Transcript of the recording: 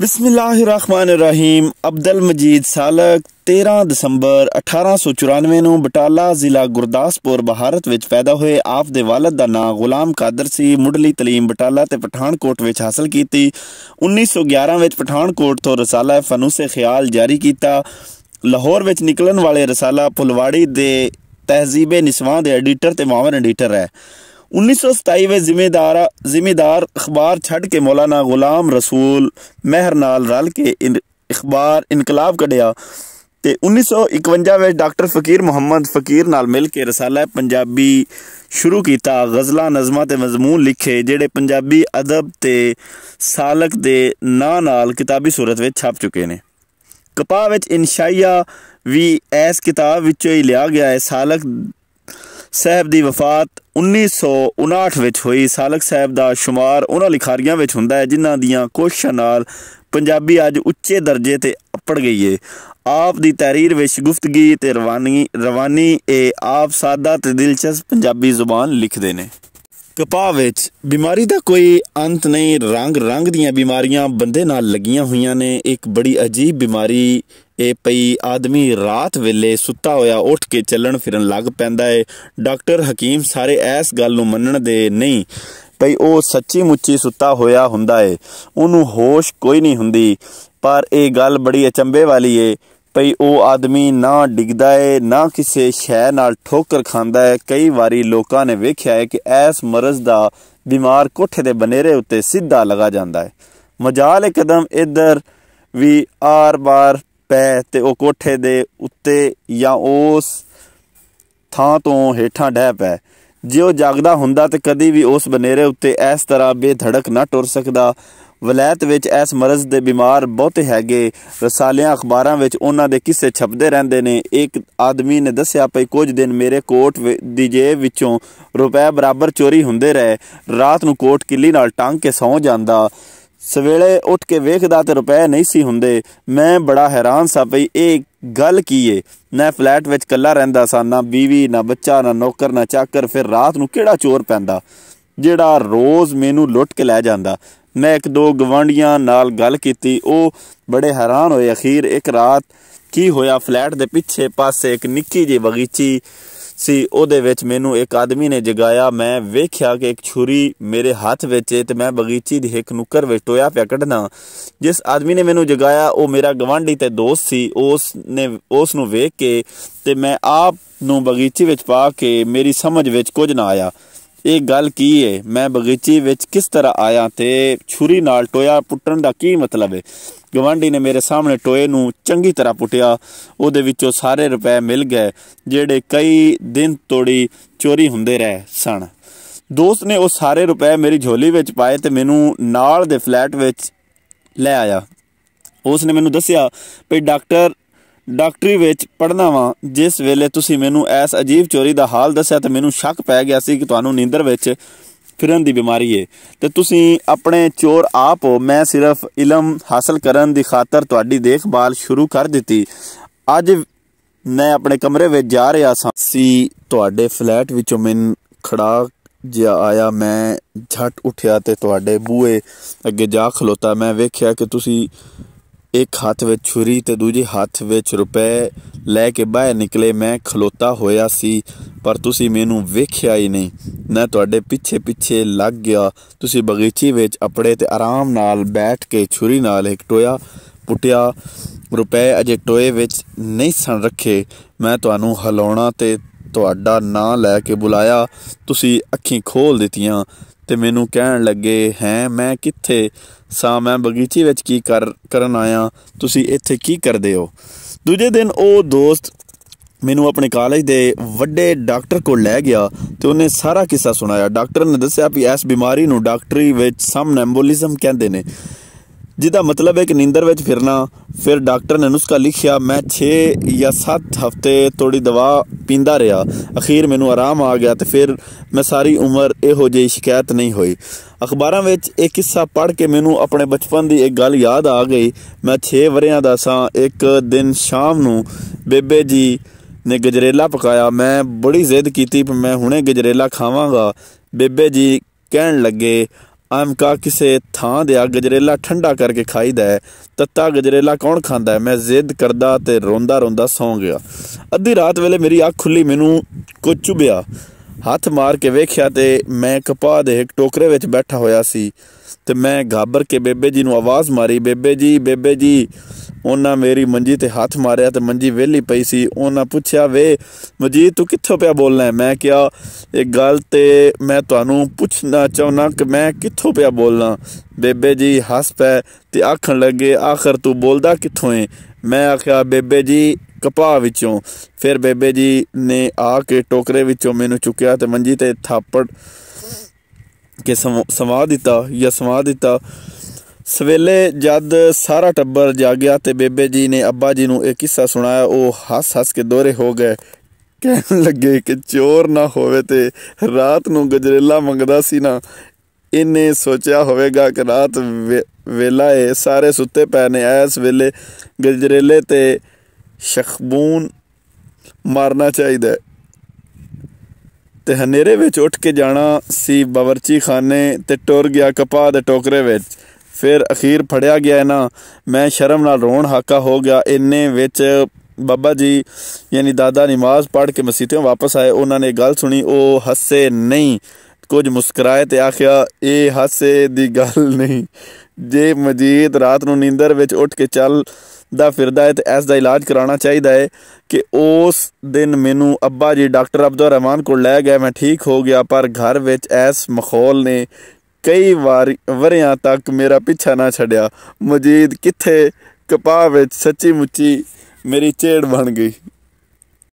ਬismillahirrahmanirrahim ਅਬਦਲ ਮਜੀਦ ਸਾਲਕ 13 ਦਸੰਬਰ 1894 ਨੂੰ ਬਟਾਲਾ ਜ਼ਿਲ੍ਹਾ ਗੁਰਦਾਸਪੁਰ ਭਾਰਤ ਵਿੱਚ ਪੈਦਾ ਹੋਏ ਆਪ ਦੇ ਵਾਲਦ ਦਾ ਨਾਮ ਗੁਲਾਮ ਕਾਦਰ ਸੀ ਮੁੱਢਲੀ تعلیم ਬਟਾਲਾ ਤੇ ਪਠਾਨਕੋਟ ਵਿੱਚ ਹਾਸਲ ਕੀਤੀ 1911 ਵਿੱਚ ਪਠਾਨਕੋਟ ਤੋਂ ਰਸਾਲਾ ਫਨੂਸੇ ਖਿਆਲ ਜਾਰੀ ਕੀਤਾ ਲਾਹੌਰ ਵਿੱਚ ਨਿਕਲਣ ਵਾਲੇ ਰਸਾਲਾ ਪੁਲਵਾੜੀ ਦੇ ਤਹਿਜ਼ੀਬੇ ਨਿਸਵਾ ਦੇ ਐਡੀਟਰ ਤੇ ਮਾਵਰ ਐਡੀਟਰ ਹੈ 1927 ਵਿੱਚ ਜ਼ਿੰਮੇਦਾਰ ਜ਼ਿੰਮੇਦਾਰ ਅਖਬਾਰ ਛੱਡ ਕੇ ਮੌਲਾਨਾ ਗੁਲਾਮ ਰਸੂਲ ਮਹਿਰ ਨਾਲ ਰਲ ਕੇ ਅਖਬਾਰ ਇਨਕਲਾਬ ਕਢਿਆ ਤੇ 1951 ਵਿੱਚ ਡਾਕਟਰ ਫਕੀਰ ਮੁਹੰਮਦ ਫਕੀਰ ਨਾਲ ਮਿਲ ਕੇ ਰਸਾਲਾ ਪੰਜਾਬੀ ਸ਼ੁਰੂ ਕੀਤਾ ਗਜ਼ਲਾਂ ਨਜ਼ਮਾਂ ਤੇ ਮਜ਼ਮੂਨ ਲਿਖੇ ਜਿਹੜੇ ਪੰਜਾਬੀ ਅਦਬ ਤੇ ਸਾਲਕ ਦੇ ਨਾਂ ਨਾਲ ਕਿਤਾਬੀ ਸੂਰਤ ਵਿੱਚ ਛਪ ਚੁੱਕੇ ਨੇ ਕਪਾਹ ਵਿੱਚ ਇਨਸ਼ਾਇਆ ਵੀ ਇਸ ਕਿਤਾਬ ਵਿੱਚੋਂ ਹੀ ਲਿਆ ਗਿਆ ਹੈ ਸਾਲਕ ਸਹਿਬ ਦੀ ਵਫਾਤ 1959 ਵਿੱਚ ਹੋਈ ਸਾਲਕ ਸਾਹਿਬ ਦਾ شمار ਉਹਨਾਂ ਲਿਖਾਰੀਆਂ ਵਿੱਚ ਹੁੰਦਾ ਹੈ ਜਿਨ੍ਹਾਂ ਦੀਆਂ ਕੋਸ਼ਿਸ਼ਾਂ ਨਾਲ ਪੰਜਾਬੀ ਅੱਜ ਉੱਚੇ ਦਰਜੇ ਤੇ ਅਪੜ ਗਈ ਏ ਆਪ ਦੀ ਤਹਿਰੀਰ ਵਿੱਚ ਗੁਫ਼ਤਗੀ ਤੇ ਰਵਾਨੀ ਰਵਾਨੀ ਇਹ ਆਪ ਸਾਦਾ ਤੇ ਦਿਲਚਸਪ ਪੰਜਾਬੀ ਜ਼ੁਬਾਨ ਲਿਖਦੇ ਨੇ ਕਪਾਹ ਵਿੱਚ ਬਿਮਾਰੀ ਦਾ ਕੋਈ ਅੰਤ ਨਹੀਂ ਰੰਗ ਰੰਗ ਦੀਆਂ ਬਿਮਾਰੀਆਂ ਬੰਦੇ ਨਾਲ ਲੱਗੀਆਂ ਹੋਈਆਂ ਨੇ ਇੱਕ ਬੜੀ ਅਜੀਬ ਬਿਮਾਰੀ ਇਹ ਪਈ ਆਦਮੀ ਰਾਤ ਵੇਲੇ ਸੁੱਤਾ ਹੋਇਆ ਉੱਠ ਕੇ ਚੱਲਣ ਫਿਰਨ ਲੱਗ ਪੈਂਦਾ ਏ ਡਾਕਟਰ ਹਕੀਮ ਸਾਰੇ ਐਸ ਗੱਲ ਨੂੰ ਮੰਨਣ ਦੇ ਨਹੀਂ ਪਈ ਉਹ ਸੱਚੀ ਮੁੱਚੀ ਸੁੱਤਾ ਹੋਇਆ ਹੁੰਦਾ ਏ ਉਹਨੂੰ ਹੋਸ਼ ਕੋਈ ਨਹੀਂ ਹੁੰਦੀ ਪਰ ਇਹ ਗੱਲ ਬੜੀ ਅਚੰਬੇ ਵਾਲੀ ਏ ਪਈ ਉਹ ਆਦਮੀ ਨਾ ਡਿੱਗਦਾ ਏ ਨਾ ਕਿਸੇ ਸ਼ੈ ਨਾਲ ਠੋਕਰ ਖਾਂਦਾ ਏ ਕਈ ਵਾਰੀ ਲੋਕਾਂ ਨੇ ਵੇਖਿਆ ਏ ਕਿ ਐਸ ਮਰਜ਼ ਦਾ ਬਿਮਾਰ ਕੋਠੇ ਦੇ ਬਨੇਰੇ ਉੱਤੇ ਸਿੱਧਾ ਲਗਾ ਜਾਂਦਾ ਏ ਮਜਾਲ ਇੱਕਦਮ ਇੱਧਰ ਇਧਰ ਵੀ ਆਰ-ਬਾਰ ਪੈ ਤੇ ਉਹ ਕੋਠੇ ਦੇ ਉੱਤੇ ਜਾਂ ਉਸ ਥਾਂ ਤੋਂ ਹੇਠਾਂ ਡੈਪ ਪੈ ਜੇ ਉਹ ਜਾਗਦਾ ਹੁੰਦਾ ਤੇ ਕਦੀ ਵੀ ਉਸ ਬਨੇਰੇ ਉੱਤੇ ਇਸ ਤਰ੍ਹਾਂ ਬੇਧੜਕ ਨਾ ਟੁਰ ਸਕਦਾ ਵਲਾਇਤ ਵਿੱਚ ਇਸ ਮਰਜ਼ ਦੇ ਬਿਮਾਰ ਬਹੁਤੇ ਹੈਗੇ ਰਸਾਲਿਆਂ ਅਖਬਾਰਾਂ ਵਿੱਚ ਉਹਨਾਂ ਦੇ ਕਿਸੇ ਛਪਦੇ ਰਹਿੰਦੇ ਨੇ ਇੱਕ ਆਦਮੀ ਨੇ ਦੱਸਿਆ ਪਈ ਕੁਝ ਦਿਨ ਮੇਰੇ ਕੋਟ ਦੀ ਜੇਬ ਵਿੱਚੋਂ ਰੁਪਏ ਬਰਾਬਰ ਚੋਰੀ ਹੁੰਦੇ ਰਹੇ ਰਾਤ ਨੂੰ ਕੋਟ ਕਿੱਲੀ ਨਾਲ ਟੰਗ ਕੇ ਸੌਂ ਜਾਂਦਾ ਸਵੇਲੇ ਉੱਠ ਕੇ ਵੇਖਦਾ ਤੇ ਰੁਪਏ ਨਹੀਂ ਸੀ ਹੁੰਦੇ ਮੈਂ ਬੜਾ ਹੈਰਾਨ ਸਾਂ ਭਈ ਇਹ ਗੱਲ ਕੀ ਏ ਮੈਂ ਫਲੈਟ ਵਿੱਚ ਇਕੱਲਾ ਰਹਿੰਦਾ ਸਾਂ ਨਾ ਬੀਵੀ ਨਾ ਬੱਚਾ ਨਾ ਨੌਕਰ ਨਾ ਚਾਕਰ ਫਿਰ ਰਾਤ ਨੂੰ ਕਿਹੜਾ ਚੋਰ ਪੈਂਦਾ ਜਿਹੜਾ ਰੋਜ਼ ਮੈਨੂੰ ਲੁੱਟ ਕੇ ਲੈ ਜਾਂਦਾ ਮੈਂ ਇੱਕ ਦੋ ਗਵਾਂਡੀਆਂ ਨਾਲ ਗੱਲ ਕੀਤੀ ਉਹ ਬੜੇ ਹੈਰਾਨ ਹੋਏ ਅਖੀਰ ਇੱਕ ਰਾਤ ਕੀ ਹੋਇਆ ਫਲੈਟ ਦੇ ਪਿੱਛੇ ਪਾਸੇ ਇੱਕ ਨਿੱਕੀ ਜਿਹੀ ਬਗੀਚੀ ਸੀ ਉਹਦੇ ਵਿੱਚ ਮੈਨੂੰ ਇੱਕ ਆਦਮੀ ਨੇ ਜਗਾਇਆ ਮੈਂ ਵੇਖਿਆ ਕਿ ਇੱਕ ਛੁਰੀ ਮੇਰੇ ਹੱਥ ਵਿੱਚ ਹੈ ਤੇ ਮੈਂ ਬਗੀਚੀ ਦੀ ਇੱਕ ਨੁੱਕਰ ਵਿੱਚ ਟੋਇਆ ਪਿਆ ਕੱਢਣਾ ਜਿਸ ਆਦਮੀ ਨੇ ਮੈਨੂੰ ਜਗਾਇਆ ਉਹ ਮੇਰਾ ਗਵਾਂਢੀ ਤੇ ਦੋਸਤ ਸੀ ਉਸ ਨੇ ਉਸ ਨੂੰ ਵੇਖ ਕੇ ਤੇ ਮੈਂ ਆਪ ਨੂੰ ਬਗੀਚੀ ਵਿੱਚ ਪਾ ਕੇ ਮੇਰੀ ਸਮਝ ਵਿੱਚ ਕੁਝ ਨਾ ਆਇਆ ਇਹ ਗੱਲ ਕੀ ਏ ਮੈਂ ਬਗੀਚੀ ਵਿੱਚ ਕਿਸ ਤਰ੍ਹਾਂ ਆਇਆ ਤੇ ਛੁਰੀ ਨਾਲ ਟੋਇਆ ਪੁੱਟਣ ਦਾ ਕੀ ਮਤਲਬ ਏ ਗਵਾਂਢੀ ਨੇ ਮੇਰੇ ਸਾਹਮਣੇ ਟੋਏ ਨੂੰ ਚੰਗੀ ਤਰ੍ਹਾਂ ਪੁੱਟਿਆ ਉਹਦੇ ਵਿੱਚੋਂ ਸਾਰੇ ਰੁਪਏ ਮਿਲ ਗਏ ਜਿਹੜੇ ਕਈ ਦਿਨ ਤੋੜੀ ਚੋਰੀ ਹੁੰਦੇ ਰਹੇ ਸਨ ਦੋਸਤ ਨੇ ਉਹ ਸਾਰੇ ਰੁਪਏ ਮੇਰੀ ਝੋਲੀ ਵਿੱਚ ਪਾਏ ਤੇ ਮੈਨੂੰ ਨਾਲ ਦੇ ਫਲੈਟ ਵਿੱਚ ਲੈ ਆਇਆ ਉਸ ਨੇ ਮੈਨੂੰ ਦੱਸਿਆ ਕਿ ਡਾਕਟਰ ਡਾਕਟਰੀ ਵਿੱਚ ਪੜਨਾ ਵਾਂ ਜਿਸ ਵੇਲੇ ਤੁਸੀਂ ਮੈਨੂੰ ਐਸ ਅਜੀਬ ਚੋਰੀ ਦਾ ਹਾਲ ਦੱਸਿਆ ਤੇ ਮੈਨੂੰ ਸ਼ੱਕ ਪੈ ਗਿਆ ਸੀ ਕਿ ਤੁਹਾਨੂੰ ਨੀਂਦਰ ਵਿੱਚ ਫਿਰਨ ਦੀ ਬਿਮਾਰੀ ਹੈ ਤੇ ਤੁਸੀਂ ਆਪਣੇ ਚੋਰ ਆਪ ਹੋ ਮੈਂ ਸਿਰਫ ਇਲਮ ਹਾਸਲ ਕਰਨ ਦੀ ਖਾਤਰ ਤੁਹਾਡੀ ਦੇਖਭਾਲ ਸ਼ੁਰੂ ਕਰ ਦਿੱਤੀ ਅੱਜ ਮੈਂ ਆਪਣੇ ਕਮਰੇ ਵਿੱਚ ਜਾ ਰਿਹਾ ਸੀ ਤੁਹਾਡੇ ਫਲੈਟ ਵਿੱਚੋਂ ਮੈਂ ਖੜਾ ਜਿਹਾ ਆਇਆ ਮੈਂ ਝਟ ਉੱਠਿਆ ਤੇ ਤੁਹਾਡੇ ਬੂਹੇ ਅੱਗੇ ਜਾ ਖਲੋਤਾ ਮੈਂ ਵੇਖਿਆ ਕਿ ਤੁਸੀਂ ਇੱਕ ਹੱਥ ਵਿੱਚ ਛੁਰੀ ਤੇ ਦੂਜੇ ਹੱਥ ਵਿੱਚ ਰੁਪਏ ਲੈ ਕੇ ਬਾਹਰ ਨਿਕਲੇ ਮੈਂ ਖਲੋਤਾ ਹੋਇਆ ਸੀ ਪਰ ਤੁਸੀਂ ਮੈਨੂੰ ਵੇਖਿਆ ਹੀ ਨਹੀਂ ਮੈਂ ਤੁਹਾਡੇ ਪਿੱਛੇ ਪਿੱਛੇ ਲੱਗ ਗਿਆ ਤੁਸੀਂ ਬਗੀਚੀ ਵਿੱਚ ਅਪੜੇ ਤੇ ਆਰਾਮ ਨਾਲ ਬੈਠ ਕੇ ਛੁਰੀ ਨਾਲ ਇੱਕ ਟੋਇਆ ਪੁੱਟਿਆ ਰੁਪਏ ਅਜੇ ਟੋਏ ਵਿੱਚ ਨਹੀਂ ਸਣ ਰੱਖੇ ਮੈਂ ਤੁਹਾਨੂੰ ਹਲਾਉਣਾ ਤੇ ਤੁਹਾਡਾ ਨਾਂ ਲੈ ਕੇ ਬੁਲਾਇਆ ਤੁਸੀਂ ਅੱਖੀਂ ਖੋਲ ਦਿੱਤੀਆਂ ਤੇ ਮੈਨੂੰ ਕਹਿਣ ਲੱਗੇ ਹੈ ਮੈਂ ਕਿੱਥੇ ਸਾ ਮੈਂ ਬਗੀਚੀ ਵਿੱਚ ਕੀ ਕਰ ਕਰਨ ਆਇਆ ਤੁਸੀਂ ਇੱਥੇ ਕੀ ਕਰਦੇ ਹੋ ਦੂਜੇ ਦਿਨ ਉਹ ਦੋਸਤ ਮੈਨੂੰ ਆਪਣੇ ਕਾਲਜ ਦੇ ਵੱਡੇ ਡਾਕਟਰ ਕੋਲ ਲੈ ਗਿਆ ਤੇ ਉਹਨੇ ਸਾਰਾ ਕਿੱਸਾ ਸੁਣਾਇਆ ਡਾਕਟਰ ਨੇ ਦੱਸਿਆ ਵੀ ਇਸ ਬਿਮਾਰੀ ਨੂੰ ਡਾਕਟਰੀ ਵਿੱਚ ਸਮਨੈਂਬੋਲਿਜ਼ਮ ਕਹਿੰਦੇ ਨੇ ਜਿਹਦਾ ਮਤਲਬ ਹੈ ਕਿ ਨਿੰਦਰ ਵਿੱਚ ਫਿਰਨਾ ਫਿਰ ਡਾਕਟਰ ਨੇ ਨੁਸਖਾ ਲਿਖਿਆ ਮੈਂ 6 ਜਾਂ 7 ਹਫ਼ਤੇ ਥੋੜੀ ਦਵਾ ਪੀਂਦਾ ਰਿਹਾ ਅਖੀਰ ਮੈਨੂੰ ਆਰਾਮ ਆ ਗਿਆ ਤੇ ਫਿਰ ਮੈਂ ਸਾਰੀ ਉਮਰ ਇਹੋ ਜਿਹੀ ਸ਼ਿਕਾਇਤ ਨਹੀਂ ਹੋਈ ਅਖਬਾਰਾਂ ਵਿੱਚ ਇੱਕ ਕਿੱਸਾ ਪੜ੍ਹ ਕੇ ਮੈਨੂੰ ਆਪਣੇ ਬਚਪਨ ਦੀ ਇੱਕ ਗੱਲ ਯਾਦ ਆ ਗਈ ਮੈਂ 6 ਵਰਿਆਂ ਦਾ ਸਾਂ ਇੱਕ ਦਿਨ ਸ਼ਾਮ ਨੂੰ ਬੇਬੇ ਜੀ ਨੇ ਗਜਰੇਲਾ ਪਕਾਇਆ ਮੈਂ ਬੜੀ ਜ਼ਿੱਦ ਕੀਤੀ ਕਿ ਮੈਂ ਹੁਣੇ ਗਜਰੇਲਾ ਖਾਵਾਂਗਾ ਬੇਬੇ ਜੀ ਕਹਿਣ ਲੱਗੇ ਆਮਕਾ ਕਿਸੇ ਥਾਂ ਦੇ ਆ ਗਜਰੇਲਾ ਠੰਡਾ ਕਰਕੇ ਖਾਈਦਾ ਹੈ ਤੱਤਾ ਗਜਰੇਲਾ ਕੌਣ ਖਾਂਦਾ ਮੈਂ ਜ਼ਿੱਦ ਕਰਦਾ ਤੇ ਰੋਂਦਾ ਰੋਂਦਾ ਸੌਂ ਗਿਆ ਅੱਧੀ ਰਾਤ ਵੇਲੇ ਮੇਰੀ ਅੱਖ ਖੁੱਲੀ ਮੈਨੂੰ ਕੁਝ ਚੁਬਿਆ ਹੱਥ ਮਾਰ ਕੇ ਵੇਖਿਆ ਤੇ ਮੈਂ ਕਪਾਹ ਦੇ ਇੱਕ ਟੋਕਰੇ ਵਿੱਚ ਬੈਠਾ ਹੋਇਆ ਸੀ ਤੇ ਮੈਂ ਘਾਬਰ ਕੇ ਬੇਬੇ ਜੀ ਨੂੰ ਆਵਾਜ਼ ਮਾਰੀ ਬੇਬੇ ਜੀ ਬੇਬੇ ਜੀ ਉਹਨਾਂ ਮੇਰੀ ਮੰਜੀ ਤੇ ਹੱਥ ਮਾਰਿਆ ਤੇ ਮੰਜੀ ਵਿਹਲੀ ਪਈ ਸੀ ਉਹਨਾਂ ਪੁੱਛਿਆ ਵੇ ਮਜੀਦ ਤੂੰ ਕਿੱਥੋਂ ਪਿਆ ਬੋਲਣਾ ਹੈ ਮੈਂ ਕਿਹਾ ਇਹ ਗੱਲ ਤੇ ਮੈਂ ਤੁਹਾਨੂੰ ਪੁੱਛਣਾ ਚਾਹੁੰਨਾ ਕਿ ਮੈਂ ਕਿੱਥੋਂ ਪਿਆ ਬੋਲਣਾ ਬੇਬੇ ਜੀ ਹੱਸ ਪੈ ਤੇ ਆਖਣ ਲੱਗੇ ਆਖਰ ਤੂੰ ਬੋਲਦਾ ਕਿੱਥੋਂ ਏ ਮੈਂ ਆਖਿਆ ਬੇਬੇ ਜੀ ਕਪਾਹ ਵਿੱਚੋਂ ਫਿਰ ਬੇਬੇ ਜੀ ਨੇ ਆ ਕੇ ਟੋਕਰੇ ਵਿੱਚੋਂ ਮੈਨੂੰ ਚੁੱਕਿਆ ਤੇ ਮੰਜੀ ਤੇ ਥਾਪੜ ਕੇ ਸਮਾ ਦਿੱਤਾ ਜਾਂ ਸਮਾ ਦਿੱਤਾ ਸਵੇਲੇ ਜਦ ਸਾਰਾ ਟੱਬਰ ਜਾਗਿਆ ਤੇ ਬੇਬੇ ਜੀ ਨੇ ਅੱਬਾ ਜੀ ਨੂੰ ਇਹ ਕਿੱਸਾ ਸੁਣਾਇਆ ਉਹ ਹੱਸ-ਹੱਸ ਕੇ ਦੋਰੇ ਹੋ ਗਏ ਕਹਿਣ ਲੱਗੇ ਕਿ ਚੋਰ ਨਾ ਹੋਵੇ ਤੇ ਰਾਤ ਨੂੰ ਗਜਰੇਲਾ ਮੰਗਦਾ ਸੀ ਨਾ ਇਹਨੇ ਸੋਚਿਆ ਹੋਵੇਗਾ ਕਿ ਰਾਤ ਵੇਲਾ ਏ ਸਾਰੇ ਸੁੱਤੇ ਪਏ ਨੇ ਐਸ ਵੇਲੇ ਗਜਰੇਲੇ ਤੇ ਸ਼ਖਬੂਨ ਮਾਰਨਾ ਚਾਹੀਦਾ ਤੇ ਹਨੇਰੇ ਵਿੱਚ ਉੱਠ ਕੇ ਜਾਣਾ ਸੀ ਬਵਰਚੀ ਖਾਨੇ ਤੇ ਟੁਰ ਗਿਆ ਕਪਾਹ ਦੇ ਟੋਕਰੇ ਵਿੱਚ ਫਿਰ ਅਖੀਰ ਫੜਿਆ ਗਿਆ ਨਾ ਮੈਂ ਸ਼ਰਮ ਨਾਲ ਰੋਣ ਹਾਕਾ ਹੋ ਗਿਆ ਇੰਨੇ ਵਿੱਚ ਬਾਬਾ ਜੀ ਯਾਨੀ ਦਾਦਾ ਨਮਾਜ਼ ਪੜ੍ਹ ਕੇ ਮਸੀਤੋਂ ਵਾਪਸ ਆਏ ਉਹਨਾਂ ਨੇ ਗੱਲ ਸੁਣੀ ਉਹ ਹੱਸੇ ਨਹੀਂ ਕੁਝ ਮੁਸਕਰਾਏ ਤੇ ਆਖਿਆ ਇਹ ਹੱਸੇ ਦੀ ਗੱਲ ਨਹੀਂ ਜੇ ਮਜੀਦ ਰਾਤ ਨੂੰ ਨੀਂਦਰ ਵਿੱਚ ਉੱਠ ਕੇ ਚੱਲ ਦਾ ਫਿਰਦਾ ਹੈ ਤੇ ਇਸ ਦਾ ਇਲਾਜ ਕਰਾਉਣਾ ਚਾਹੀਦਾ ਹੈ ਕਿ ਉਸ ਦਿਨ ਮੈਨੂੰ ਅੱਬਾ ਜੀ ਡਾਕਟਰ ਅਬਦੁਰ ਰਹਿਮਾਨ ਕੋਲ ਲੈ ਗਏ ਮੈਂ ਠੀਕ ਹੋ ਗਿਆ ਪਰ ਘਰ ਵਿੱਚ ਐਸ ਮਖੌਲ ਨੇ ਕਈ ਵਾਰ ਵਰਿਆਂ ਤੱਕ ਮੇਰਾ ਪਿੱਛਾ ਨਾ ਛੱਡਿਆ ਮਜੀਦ ਕਿੱਥੇ ਕਪਾਹ ਵਿੱਚ ਸੱਚੀ ਮੁੱਚੀ ਮੇਰੀ ਛੇੜ ਬਣ ਗਈ